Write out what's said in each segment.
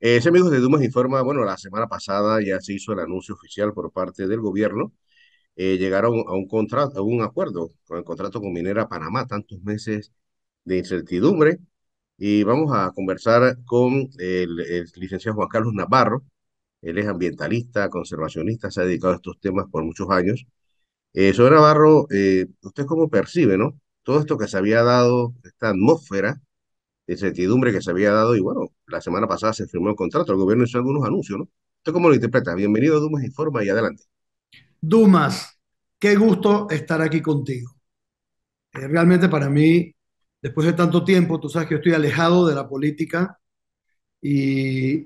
Eh, ese amigos de Dumas informa, bueno, la semana pasada ya se hizo el anuncio oficial por parte del gobierno. Eh, llegaron a un contrato, a un acuerdo con el contrato con Minera Panamá, tantos meses de incertidumbre. Y vamos a conversar con el, licenciado Juan Carlos Navarro. Él es ambientalista, conservacionista, se ha dedicado a estos temas por muchos años. Eh, Navarro, eh, ¿usted cómo percibe, no? Todo esto que se había dado, esta atmósfera incertidumbre que se había dado y bueno, la semana pasada se firmó el contrato, el gobierno hizo algunos anuncios, ¿no? ¿Usted cómo lo interpreta? Bienvenido Dumas Informa y adelante. Dumas, qué gusto estar aquí contigo. Eh, realmente para mí, después de tanto tiempo, tú sabes que yo estoy alejado de la política y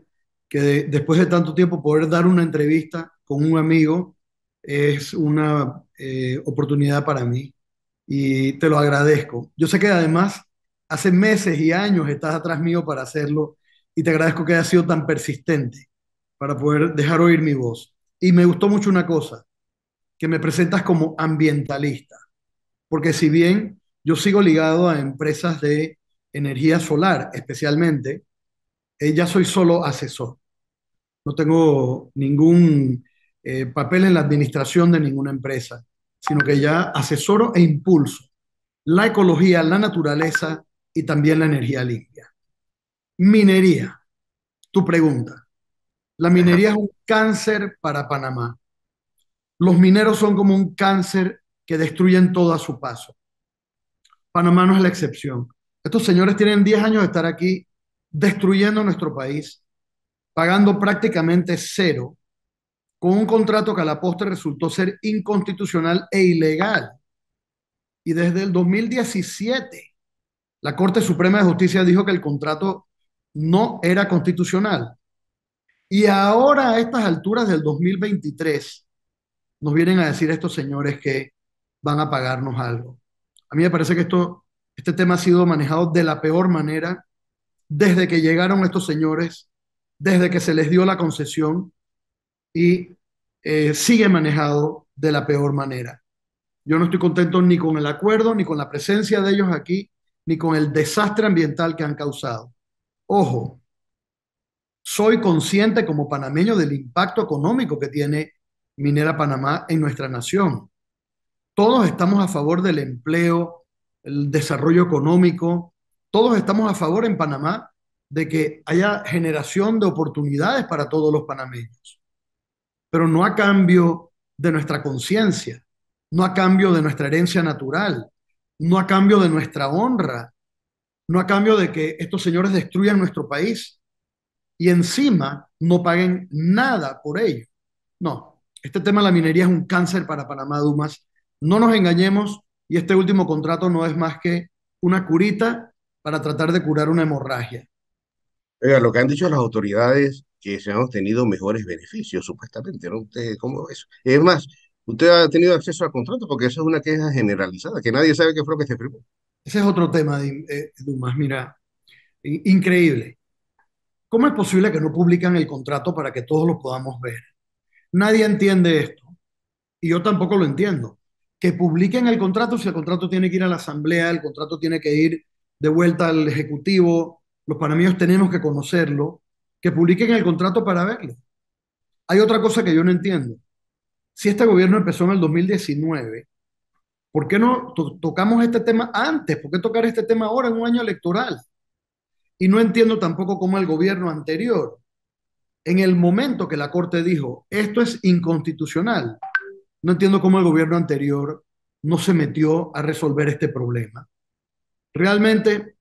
que después de tanto tiempo poder dar una entrevista con un amigo es una eh, oportunidad para mí y te lo agradezco. Yo sé que además hace meses y años estás atrás mío para hacerlo y te agradezco que hayas sido tan persistente para poder dejar oír mi voz. Y me gustó mucho una cosa, que me presentas como ambientalista, porque si bien yo sigo ligado a empresas de energía solar especialmente, ella eh, ya soy solo asesor. No tengo ningún eh, papel en la administración de ninguna empresa, sino que ya asesoro e impulso la ecología, la naturaleza y también la energía limpia. Minería, tu pregunta. La minería es un cáncer para Panamá. Los mineros son como un cáncer que destruyen todo a su paso. Panamá no es la excepción. Estos señores tienen 10 años de estar aquí destruyendo nuestro país, pagando prácticamente cero, con un contrato que a la postre resultó ser inconstitucional e ilegal. Y desde el 2017 la Corte Suprema de Justicia dijo que el contrato no era constitucional. Y ahora, a estas alturas del 2023, nos vienen a decir estos señores que van a pagarnos algo. A mí me parece que esto, este tema ha sido manejado de la peor manera desde que llegaron estos señores, desde que se les dio la concesión y eh, sigue manejado de la peor manera. Yo no estoy contento ni con el acuerdo, ni con la presencia de ellos aquí, ni con el desastre ambiental que han causado. Ojo, soy consciente como panameño del impacto económico que tiene Minera Panamá en nuestra nación. Todos estamos a favor del empleo, el desarrollo económico, todos estamos a favor en Panamá de que haya generación de oportunidades para todos los panameños, pero no a cambio de nuestra conciencia, no a cambio de nuestra herencia natural, no a cambio de nuestra honra, no a cambio de que estos señores destruyan nuestro país y encima no paguen nada por ello. No, este tema de la minería es un cáncer para Panamá, Dumas. No nos engañemos y este último contrato no es más que una curita para tratar de curar una hemorragia. Oiga, lo que han dicho las autoridades que se han obtenido mejores beneficios, supuestamente, ¿no? ¿Ustedes cómo es? Es más, ¿Usted ha tenido acceso al contrato? Porque eso es una queja generalizada, que nadie sabe qué fue lo que se firmó. Ese es otro tema, eh, Dumas. Mira, increíble. ¿Cómo es posible que no publican el contrato para que todos lo podamos ver? Nadie entiende esto. Y yo tampoco lo entiendo. Que publiquen el contrato si el contrato tiene que ir a la asamblea, el contrato tiene que ir de vuelta al ejecutivo, los panameños tenemos que conocerlo, que publiquen el contrato para verlo. Hay otra cosa que yo no entiendo si este gobierno empezó en el 2019, ¿por qué no tocamos este tema antes? ¿Por qué tocar este tema ahora en un año electoral? Y no entiendo tampoco cómo el gobierno anterior, en el momento que la Corte dijo, esto es inconstitucional, no entiendo cómo el gobierno anterior no se metió a resolver este problema. Realmente,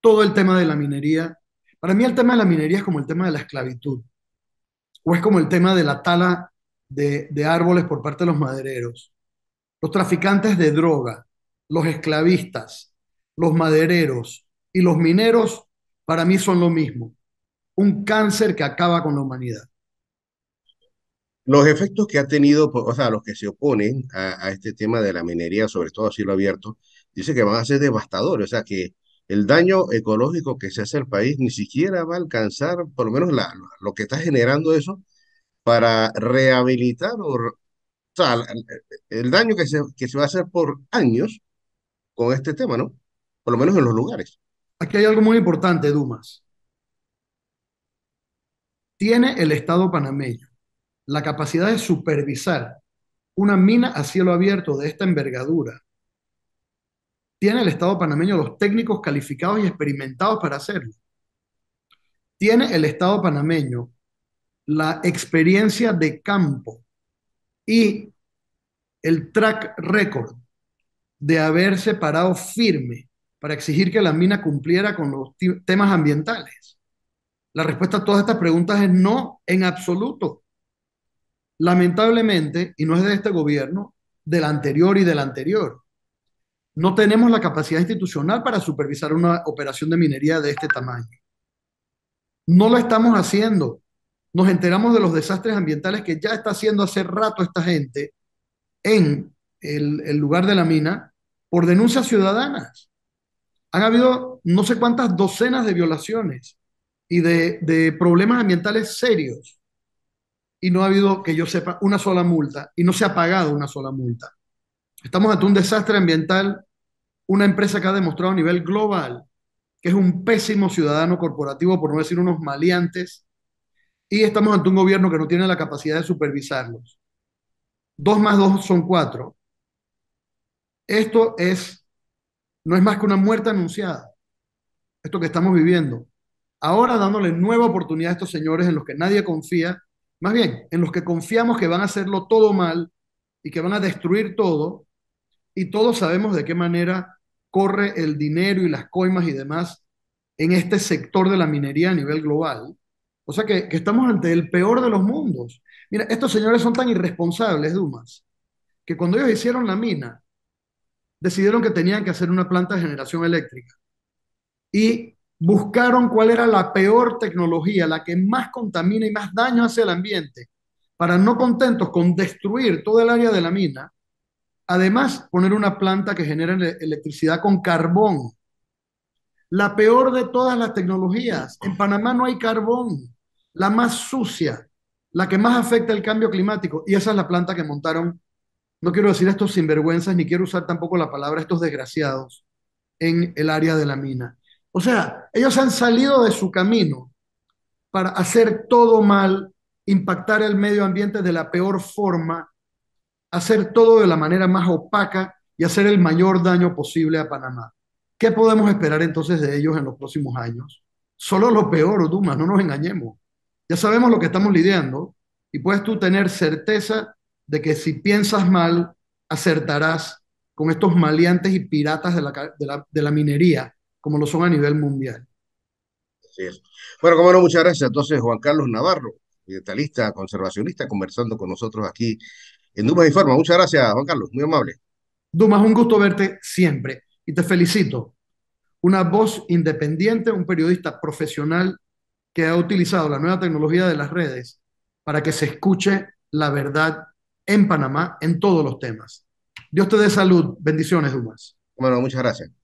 todo el tema de la minería, para mí el tema de la minería es como el tema de la esclavitud, o es como el tema de la tala de, árboles por parte de los madereros, los traficantes de droga, los esclavistas, los madereros y los mineros, para mí son lo mismo, un cáncer que acaba con la humanidad. Los efectos que ha tenido, pues, o sea, los que se oponen a, este tema de la minería, sobre todo a cielo abierto, dice que van a ser devastadores, o sea, que el daño ecológico que se hace al país ni siquiera va a alcanzar, por lo menos la, lo que está generando eso, para rehabilitar el daño que que se va a hacer por años con este tema, ¿no? Por lo menos en los lugares. Aquí hay algo muy importante, Dumas. Tiene el Estado panameño la capacidad de supervisar una mina a cielo abierto de esta envergadura. Tiene el Estado panameño los técnicos calificados y experimentados para hacerlo. Tiene el Estado panameño la experiencia de campo y el track record de haberse parado firme para exigir que la mina cumpliera con los temas ambientales? La respuesta a todas estas preguntas es no, en absoluto. Lamentablemente, y no es de este gobierno, del anterior y del anterior, no tenemos la capacidad institucional para supervisar una operación de minería de este tamaño. No lo estamos haciendo nos enteramos de los desastres ambientales que ya está haciendo hace rato esta gente en el, lugar de la mina por denuncias ciudadanas. Han habido no sé cuántas docenas de violaciones y de, de problemas ambientales serios y no ha habido, que yo sepa, una sola multa y no se ha pagado una sola multa. Estamos ante un desastre ambiental, una empresa que ha demostrado a nivel global que es un pésimo ciudadano corporativo, por no decir unos maleantes, y estamos ante un gobierno que no tiene la capacidad de supervisarlos. Dos más dos son cuatro. Esto es, no es más que una muerte anunciada, esto que estamos viviendo. Ahora dándole nueva oportunidad a estos señores en los que nadie confía, más bien, en los que confiamos que van a hacerlo todo mal y que van a destruir todo, y todos sabemos de qué manera corre el dinero y las coimas y demás en este sector de la minería a nivel global o sea que, estamos ante el peor de los mundos. Mira, estos señores son tan irresponsables, Dumas, que cuando ellos hicieron la mina, decidieron que tenían que hacer una planta de generación eléctrica. Y buscaron cuál era la peor tecnología, la que más contamina y más daño hace al ambiente, para no contentos con destruir todo el área de la mina, además poner una planta que genera electricidad con carbón la peor de todas las tecnologías. En Panamá no hay carbón, la más sucia, la que más afecta el cambio climático. Y esa es la planta que montaron, no quiero decir estos sinvergüenzas, ni quiero usar tampoco la palabra estos desgraciados, en el área de la mina. O sea, ellos han salido de su camino para hacer todo mal, impactar el medio ambiente de la peor forma, hacer todo de la manera más opaca y hacer el mayor daño posible a Panamá. ¿Qué podemos esperar entonces de ellos en los próximos años? Solo lo peor, Dumas, no nos engañemos. Ya sabemos lo que estamos lidiando y puedes tú tener certeza de que si piensas mal, acertarás con estos maleantes y piratas de la, minería, como lo son a nivel mundial. Bueno, como muchas gracias. Entonces, Juan Carlos Navarro, digitalista, conservacionista, conversando con nosotros aquí en Dumas Informa. Muchas gracias, Juan Carlos, muy amable. Dumas, un gusto verte siempre y te felicito. Una voz independiente, un periodista profesional que ha utilizado la nueva tecnología de las redes para que se escuche la verdad en Panamá en todos los temas. Dios te dé salud. Bendiciones, Dumas. Bueno, muchas gracias.